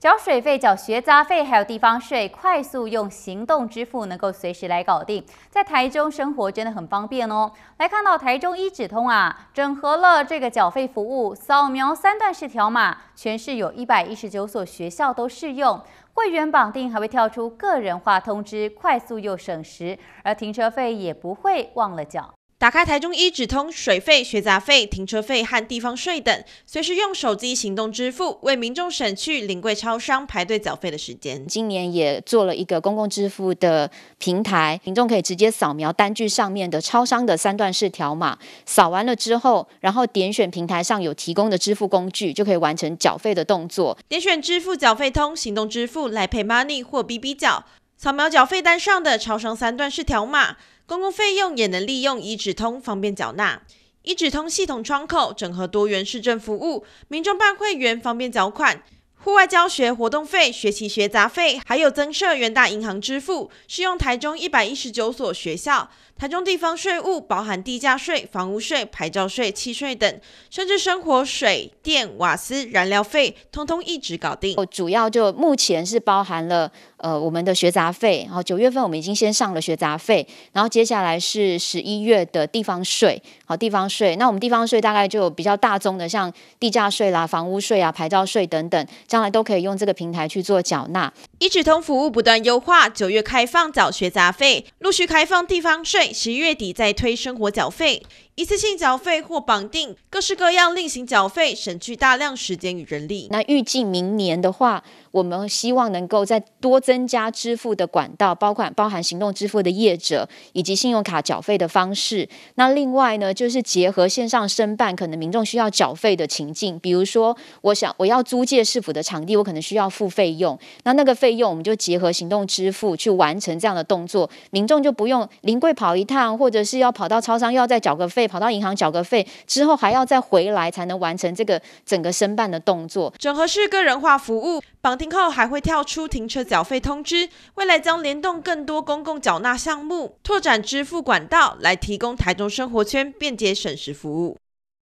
缴水费、缴学杂费，还有地方税，快速用行动支付能够随时来搞定。在台中生活真的很方便哦。来看到台中一指通啊，整合了这个缴费服务，扫描三段式条码，全市有一百一十九所学校都适用。会员绑定还会跳出个人化通知，快速又省时。而停车费也不会忘了缴。打开台中一指通，水费、学杂费、停车费和地方税等，随时用手机行动支付，为民众省去领柜超商排队缴费的时间。今年也做了一个公共支付的平台，民众可以直接扫描单据上面的超商的三段式条码，扫完了之后，然后点选平台上有提供的支付工具，就可以完成缴费的动作。点选支付缴费通，行动支付来赔 Money 或比比缴。扫描缴费单上的超商三段式条码，公共费用也能利用一指通方便缴纳。一指通系统窗口整合多元市政服务，民众办会员方便缴款。户外教学活动费、学期学杂费，还有增设元大银行支付，适用台中一百一十九所学校。台中地方税务包含地价税、房屋税、牌照税、契税等，甚至生活水电瓦斯燃料费，通通一直搞定。主要就目前是包含了呃我们的学杂费，然后九月份我们已经先上了学杂费，然后接下来是十一月的地方税，好地方税。那我们地方税大概就比较大宗的，像地价税啦、房屋税啊、牌照税等等。将来都可以用这个平台去做缴纳。一指通服务不断优化，九月开放缴学杂费，陆续开放地方税，十一月底再推生活缴费。一次性缴费或绑定各式各样，另行缴费，省去大量时间与人力。那预计明年的话，我们希望能够再多增加支付的管道，包括包含行动支付的业者，以及信用卡缴费的方式。那另外呢，就是结合线上申办，可能民众需要缴费的情境，比如说，我想我要租借市府的场地，我可能需要付费用。那那个费用我们就结合行动支付去完成这样的动作，民众就不用临柜跑一趟，或者是要跑到超商又要再缴个费。跑到银行缴个费之后，还要再回来才能完成这个整个申办的动作。整合式个人化服务，绑定后还会跳出停车缴费通知，未来将联动更多公共缴纳项目，拓展支付管道，来提供台中生活圈便捷省时服务。